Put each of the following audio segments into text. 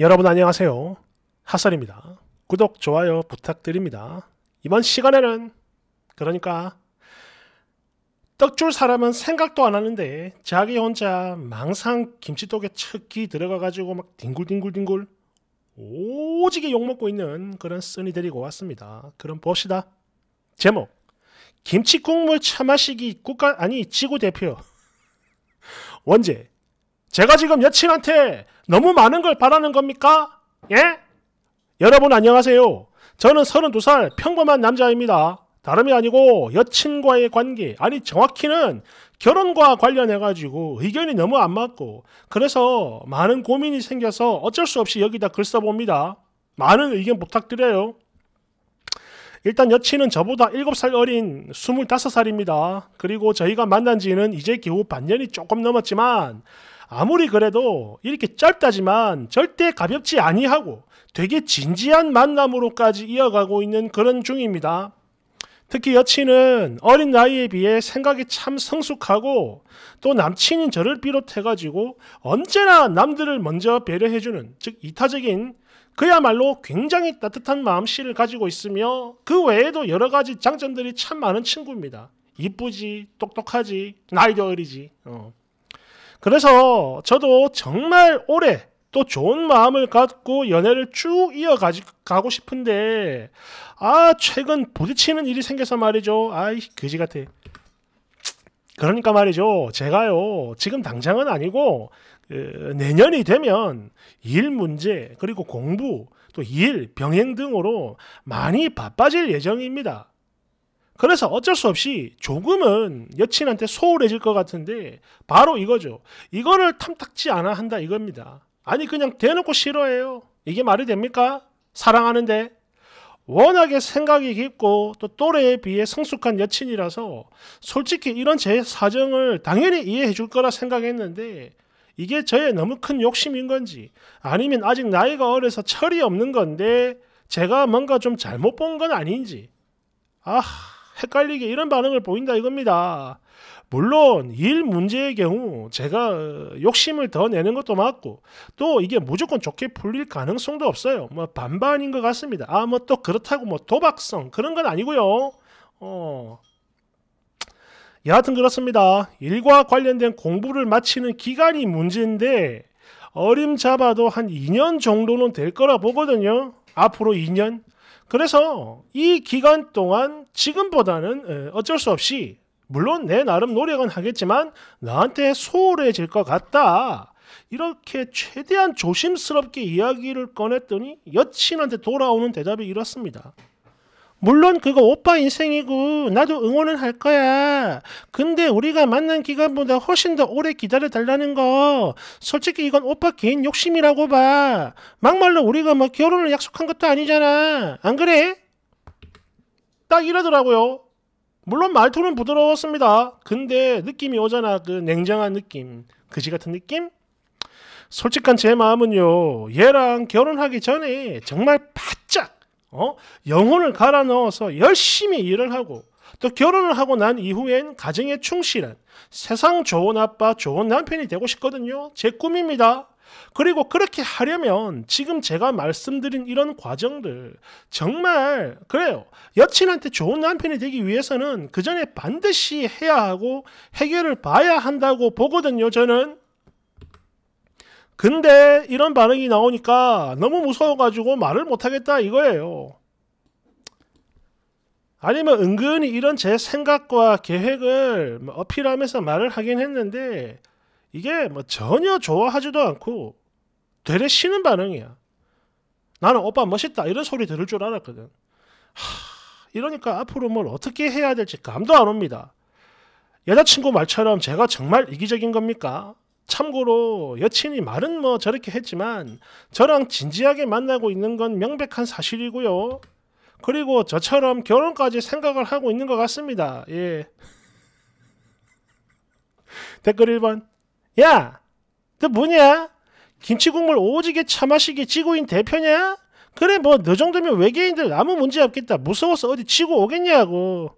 여러분 안녕하세요. 하설입니다. 구독, 좋아요 부탁드립니다. 이번 시간에는 그러니까 떡 줄 사람은 생각도 안 하는데 자기 혼자 망상 김치떡에 척기 들어가가지고 막 뒹굴뒹굴뒹굴 오지게 욕먹고 있는 그런 쓰니 데리고 왔습니다. 그럼 봅시다. 제목 김치 국물 처마시기 국가 아니 지구 대표 원제 제가 지금 여친한테 너무 많은 걸 바라는 겁니까? 예? 여러분 안녕하세요. 저는 32살 평범한 남자입니다. 다름이 아니고 여친과의 관계, 아니 정확히는 결혼과 관련해가지고 의견이 너무 안 맞고 그래서 많은 고민이 생겨서 어쩔 수 없이 여기다 글 써봅니다. 많은 의견 부탁드려요. 일단 여친은 저보다 7살 어린 25살입니다. 그리고 저희가 만난 지는 이제 겨우 반년이 조금 넘었지만 아무리 그래도 이렇게 짧다지만 절대 가볍지 아니하고 되게 진지한 만남으로까지 이어가고 있는 그런 중입니다. 특히 여친은 어린 나이에 비해 생각이 참 성숙하고 또 남친인 저를 비롯해가지고 언제나 남들을 먼저 배려해주는 즉 이타적인 그야말로 굉장히 따뜻한 마음씨를 가지고 있으며 그 외에도 여러 가지 장점들이 참 많은 친구입니다. 이쁘지, 똑똑하지, 나이도 어리지. 어. 그래서 저도 정말 오래 또 좋은 마음을 갖고 연애를 쭉 이어가고 싶은데 아 최근 부딪히는 일이 생겨서 말이죠 아이 그지 같아 그러니까 말이죠 제가요 지금 당장은 아니고 그, 내년이 되면 일 문제 그리고 공부 또 일 병행 등으로 많이 바빠질 예정입니다 그래서 어쩔 수 없이 조금은 여친한테 소홀해질 것 같은데 바로 이거죠. 이거를 탐탁지 않아 한다 이겁니다. 아니 그냥 대놓고 싫어해요. 이게 말이 됩니까? 사랑하는데 워낙에 생각이 깊고 또 또래에 비해 성숙한 여친이라서 솔직히 이런 제 사정을 당연히 이해해 줄 거라 생각했는데 이게 저의 너무 큰 욕심인 건지 아니면 아직 나이가 어려서 철이 없는 건데 제가 뭔가 좀 잘못 본 건 아닌지 아 헷갈리게 이런 반응을 보인다 이겁니다. 물론 일 문제의 경우 제가 욕심을 더 내는 것도 맞고 또 이게 무조건 좋게 풀릴 가능성도 없어요. 뭐 반반인 것 같습니다. 아뭐 또 그렇다고 뭐 도박성 그런 건 아니고요. 어. 여하튼 그렇습니다. 일과 관련된 공부를 마치는 기간이 문제인데 어림 잡아도 한 2년 정도는 될 거라 보거든요. 앞으로 2년. 그래서 이 기간 동안 지금보다는 예, 어쩔 수 없이 물론 내 나름 노력은 하겠지만 나한테 소홀해질 것 같다. 이렇게 최대한 조심스럽게 이야기를 꺼냈더니 여친한테 돌아오는 대답이 이렇습니다. 물론 그거 오빠 인생이고 나도 응원은 할 거야. 근데 우리가 만난 기간보다 훨씬 더 오래 기다려 달라는 거. 솔직히 이건 오빠 개인 욕심이라고 봐. 막말로 우리가 뭐 결혼을 약속한 것도 아니잖아. 안 그래? 딱 이러더라고요. 물론 말투는 부드러웠습니다. 근데 느낌이 오잖아. 그 냉정한 느낌. 그지 같은 느낌? 솔직한 제 마음은요. 얘랑 결혼하기 전에 정말 바짝 어? 영혼을 갈아 넣어서 열심히 일을 하고 또 결혼을 하고 난 이후엔 가정에 충실한 세상 좋은 아빠, 좋은 남편이 되고 싶거든요. 제 꿈입니다. 그리고 그렇게 하려면 지금 제가 말씀드린 이런 과정들 정말 그래요. 여친한테 좋은 남편이 되기 위해서는 그 전에 반드시 해야 하고 해결을 봐야 한다고 보거든요, 저는. 근데 이런 반응이 나오니까 너무 무서워가지고 말을 못하겠다 이거예요. 아니면 은근히 이런 제 생각과 계획을 뭐 어필하면서 말을 하긴 했는데 이게 뭐 전혀 좋아하지도 않고 되레 쉬는 반응이야. 나는 오빠 멋있다 이런 소리 들을 줄 알았거든. 하, 이러니까 앞으로 뭘 어떻게 해야 될지 감도 안 옵니다. 여자친구 말처럼 제가 정말 이기적인 겁니까? 참고로 여친이 말은 뭐 저렇게 했지만 저랑 진지하게 만나고 있는 건 명백한 사실이고요. 그리고 저처럼 결혼까지 생각을 하고 있는 것 같습니다. 예. 댓글 1번 야, 너 뭐냐? 김치 국물 오지게 차 마시게 지구인 대표냐? 그래 뭐 너 정도면 외계인들 아무 문제 없겠다. 무서워서 어디 치고 오겠냐고.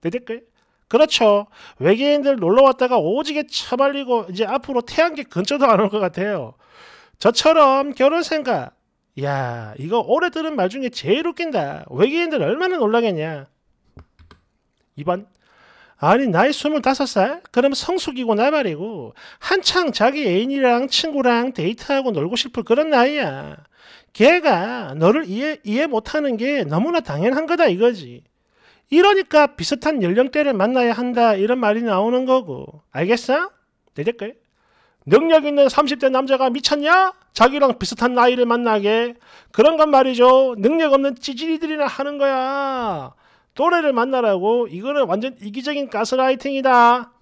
내 댓글. 그렇죠. 외계인들 놀러 왔다가 오지게 차발리고 이제 앞으로 태양계 근처도 안 올 것 같아요. 저처럼 결혼 생각. 야, 이거 오래 들은 말 중에 제일 웃긴다. 외계인들 얼마나 놀라겠냐. 2번. 아니 나이 스물다섯 살 그럼 성숙이고 나발이고 한창 자기 애인이랑 친구랑 데이트하고 놀고 싶을 그런 나이야. 걔가 너를 이해, 이해 못하는 게 너무나 당연한 거다 이거지. 이러니까 비슷한 연령대를 만나야 한다 이런 말이 나오는 거고 알겠어? 내 댓글 능력 있는 30대 남자가 미쳤냐? 자기랑 비슷한 나이를 만나게 그런 건 말이죠 능력 없는 찌질이들이나 하는 거야 또래를 만나라고 이거는 완전 이기적인 가스라이팅이다.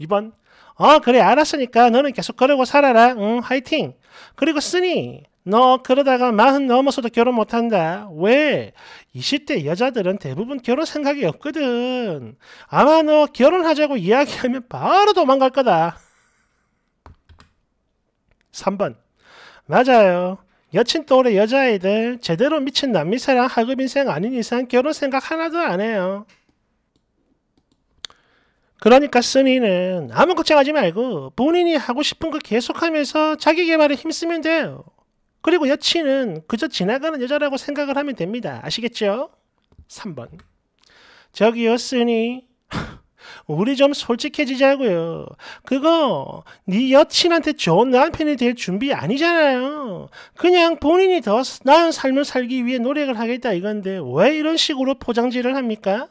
2번 어 그래 알았으니까 너는 계속 그러고 살아라. 응 화이팅. 그리고 쓰니 너 그러다가 마흔 넘어서도 결혼 못한다. 왜? 20대 여자들은 대부분 결혼 생각이 없거든. 아마 너 결혼하자고 이야기하면 바로 도망갈 거다. 3번 맞아요. 여친 또래 여자애들 제대로 미친 남미사랑 하급 인생 아닌 이상 결혼 생각 하나도 안 해요. 그러니까 쓰니는 아무 걱정하지 말고 본인이 하고 싶은 거 계속하면서 자기 개발에 힘쓰면 돼요. 그리고 여친은 그저 지나가는 여자라고 생각을 하면 됩니다. 아시겠죠? 3번 저기요 쓰니 우리 좀 솔직해지자고요. 그거 네 여친한테 좋은 남편이 될 준비 아니잖아요. 그냥 본인이 더 나은 삶을 살기 위해 노력을 하겠다 이건데 왜 이런 식으로 포장지를 합니까?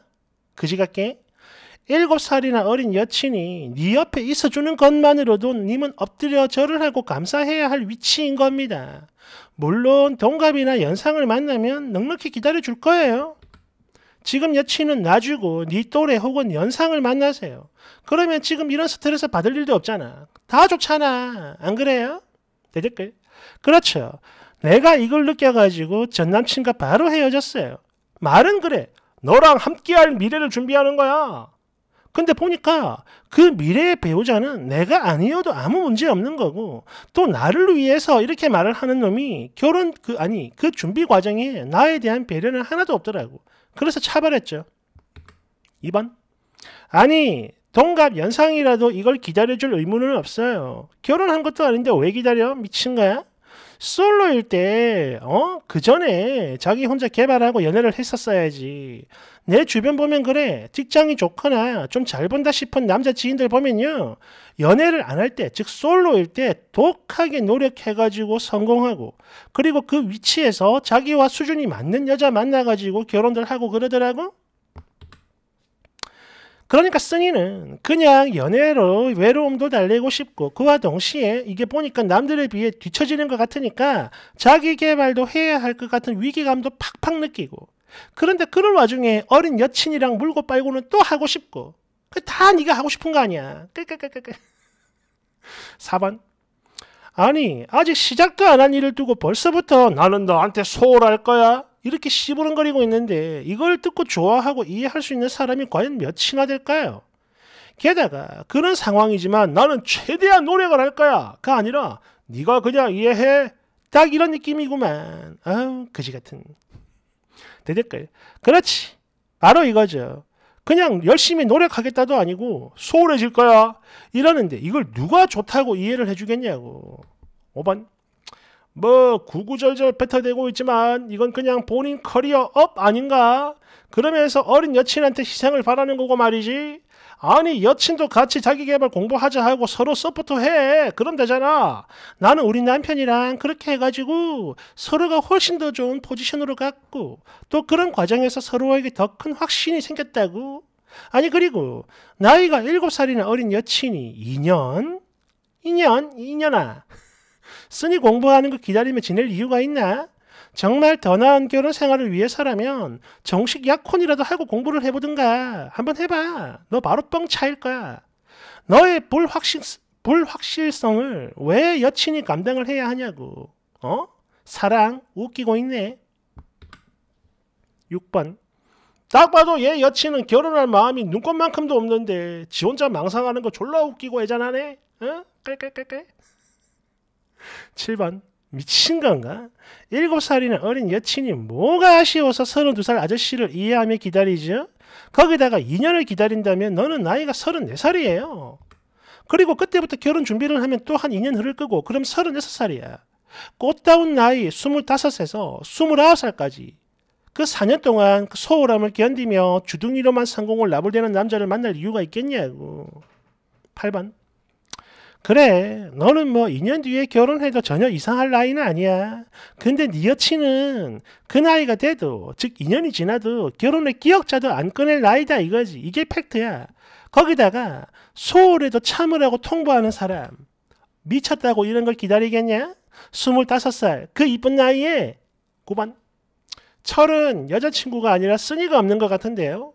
그지 같게? 일곱 살이나 어린 여친이 네 옆에 있어주는 것만으로도 님은 엎드려 절을 하고 감사해야 할 위치인 겁니다. 물론 동갑이나 연상을 만나면 넉넉히 기다려줄 거예요. 지금 여친은 놔주고 네 또래 혹은 연상을 만나세요. 그러면 지금 이런 스트레스 받을 일도 없잖아. 다 좋잖아. 안 그래요? 대댓글. 그렇죠. 내가 이걸 느껴가지고 전 남친과 바로 헤어졌어요. 말은 그래. 너랑 함께할 미래를 준비하는 거야. 근데 보니까 그 미래의 배우자는 내가 아니어도 아무 문제 없는 거고 또 나를 위해서 이렇게 말을 하는 놈이 결혼 그 아니 그 준비 과정에 나에 대한 배려는 하나도 없더라고. 그래서 차별했죠. 2번. 아니 동갑 연상이라도 이걸 기다려줄 의무는 없어요. 결혼한 것도 아닌데 왜 기다려? 미친 거야? 솔로일 때, 어? 그 전에 자기 혼자 개발하고 연애를 했었어야지. 내 주변 보면 그래. 직장이 좋거나 좀 잘 본다 싶은 남자 지인들 보면요. 연애를 안 할 때, 즉 솔로일 때 독하게 노력해가지고 성공하고, 그리고 그 위치에서 자기와 수준이 맞는 여자 만나가지고 결혼들 하고 그러더라고? 그러니까 쓰니는 그냥 연애로 외로움도 달래고 싶고 그와 동시에 이게 보니까 남들에 비해 뒤처지는 것 같으니까 자기 개발도 해야 할 것 같은 위기감도 팍팍 느끼고 그런데 그럴 와중에 어린 여친이랑 물고 빨고는 또 하고 싶고 그다 네가 하고 싶은 거 아니야. 4번 아니 아직 시작도 안 한 일을 두고 벌써부터 나는 너한테 소홀할 거야 이렇게 시부렁거리고 있는데 이걸 듣고 좋아하고 이해할 수 있는 사람이 과연 몇이나 될까요? 게다가 그런 상황이지만 나는 최대한 노력을 할 거야가 아니라 네가 그냥 이해해 딱 이런 느낌이구만 아우 그지 같은 대댓글 그렇지 바로 이거죠 그냥 열심히 노력하겠다도 아니고 소홀해질 거야 이러는데 이걸 누가 좋다고 이해를 해주겠냐고 5번 뭐 구구절절 뱉어대고 있지만 이건 그냥 본인 커리어 업 아닌가? 그러면서 어린 여친한테 희생을 바라는 거고 말이지. 아니 여친도 같이 자기개발 공부하자 하고 서로 서포트해 그럼 되잖아 나는 우리 남편이랑 그렇게 해가지고 서로가 훨씬 더 좋은 포지션으로 갔고 또 그런 과정에서 서로에게 더 큰 확신이 생겼다고 아니 그리고 나이가 7살이나 어린 여친이 2년? 2년? 2년아 쓰니 공부하는 거 기다리며 지낼 이유가 있나? 정말 더 나은 결혼 생활을 위해서라면 정식 약혼이라도 하고 공부를 해보든가 한번 해봐. 너 바로 뻥 차일 거야. 너의 불확실, 불확실성을 왜 여친이 감당을 해야 하냐고. 어? 사랑 웃기고 있네. 6번 딱 봐도 얘 여친은 결혼할 마음이 눈꽃만큼도 없는데 지 혼자 망상하는 거 졸라 웃기고 애잔하네. 응? 깔깔깔깔. 7번 미친 건가? 7살이나 어린 여친이 뭐가 아쉬워서 32살 아저씨를 이해하며 기다리죠? 거기다가 2년을 기다린다면 너는 나이가 34살이에요. 그리고 그때부터 결혼 준비를 하면 또 한 2년 흐를 거고 그럼 36살이야. 꽃다운 나이 25에서 29살까지 그 4년 동안 그 소홀함을 견디며 주둥이로만 성공을 나불대는 남자를 만날 이유가 있겠냐고. 8번 그래 너는 뭐 2년 뒤에 결혼해도 전혀 이상할 나이는 아니야. 근데 네 여친은 그 나이가 돼도 즉 2년이 지나도 결혼의 기억자도 안 꺼낼 나이다 이거지. 이게 팩트야. 거기다가 서울에도 참으라고 통보하는 사람. 미쳤다고 이런 걸 기다리겠냐? 25살 그 이쁜 나이에 고반 철은 여자친구가 아니라 쓰니가 없는 것 같은데요.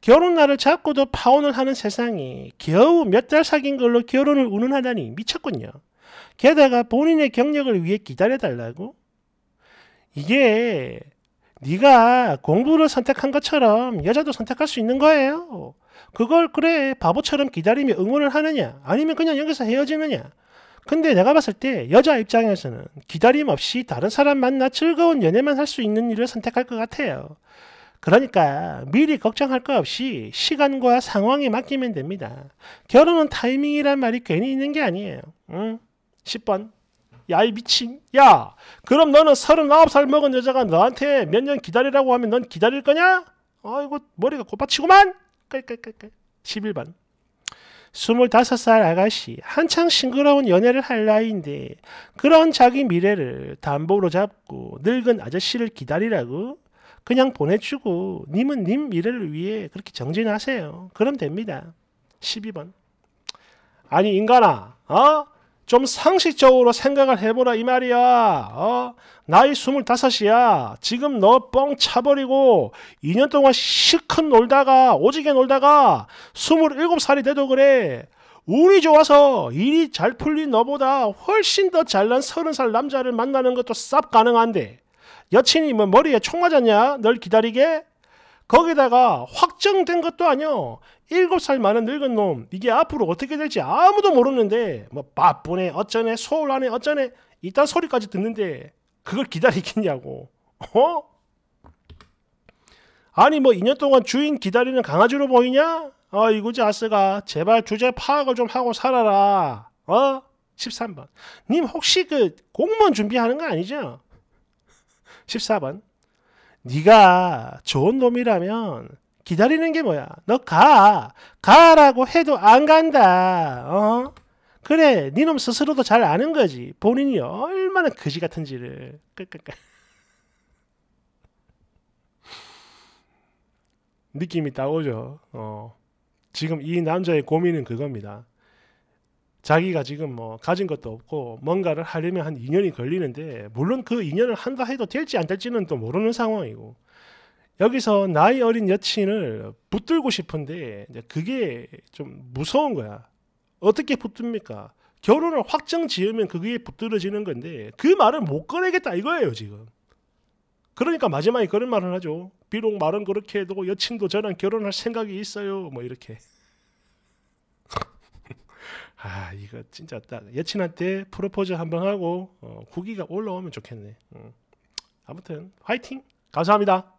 결혼날을 잡고도 파혼을 하는 세상이 겨우 몇 달 사귄 걸로 결혼을 운운하다니 미쳤군요. 게다가 본인의 경력을 위해 기다려달라고? 이게 네가 공부를 선택한 것처럼 여자도 선택할 수 있는 거예요. 그걸 그래 바보처럼 기다리며 응원을 하느냐 아니면 그냥 여기서 헤어지느냐 근데 내가 봤을 때 여자 입장에서는 기다림 없이 다른 사람 만나 즐거운 연애만 할 수 있는 일을 선택할 것 같아요. 그러니까 미리 걱정할 거 없이 시간과 상황에 맡기면 됩니다. 결혼은 타이밍이란 말이 괜히 있는 게 아니에요. 응? 10번. 야, 이 미친. 야, 그럼 너는 39살 먹은 여자가 너한테 몇 년 기다리라고 하면 넌 기다릴 거냐? 아이고, 머리가 곧받치구만 깔깔깔깔. 11번. 25살 아가씨, 한창 싱그러운 연애를 할 나이인데, 그런 자기 미래를 담보로 잡고 늙은 아저씨를 기다리라고? 그냥 보내주고 님은 님 미래를 위해 그렇게 정진하세요. 그럼 됩니다. 12번. 아니 인간아 어? 좀 상식적으로 생각을 해보라 이 말이야. 어? 나이 25이야. 지금 너 뻥 차버리고 2년 동안 실컷 놀다가 오지게 놀다가 27살이 돼도 그래. 운이 좋아서 일이 잘 풀린 너보다 훨씬 더 잘난 30살 남자를 만나는 것도 쌉 가능한데 여친이 뭐 머리에 총 맞았냐? 널 기다리게? 거기다가 확정된 것도 아니요. 7살 많은 늙은 놈 이게 앞으로 어떻게 될지 아무도 모르는데 뭐 바쁘네 어쩌네 소울 안에 어쩌네 이딴 소리까지 듣는데 그걸 기다리겠냐고 어? 아니 뭐 2년 동안 주인 기다리는 강아지로 보이냐? 아이고 자스가 제발 주제 파악을 좀 하고 살아라 어? 13번 님 혹시 그 공무원 준비하는 거 아니죠? 14번. 네가 좋은 놈이라면 기다리는 게 뭐야? 너 가. 가라고 해도 안 간다. 어? 그래, 니놈 네 스스로도 잘 아는 거지. 본인이 얼마나 거지 같은지를. 끝끝끝. 느낌이 딱 오죠. 어. 지금 이 남자의 고민은 그겁니다. 자기가 지금 뭐 가진 것도 없고 뭔가를 하려면 한 2년이 걸리는데 물론 그 2년을 한다 해도 될지 안 될지는 또 모르는 상황이고 여기서 나이 어린 여친을 붙들고 싶은데 그게 좀 무서운 거야. 어떻게 붙듭니까? 결혼을 확정 지으면 그게 붙들어지는 건데 그 말을 못 꺼내겠다 이거예요 지금. 그러니까 마지막에 그런 말을 하죠. 비록 말은 그렇게 해도 여친도 저랑 결혼할 생각이 있어요. 뭐 이렇게. 아 이거 진짜 딱 여친한테 프로포즈 한번 하고 어, 구기가 올라오면 좋겠네. 음. 아무튼 화이팅. 감사합니다.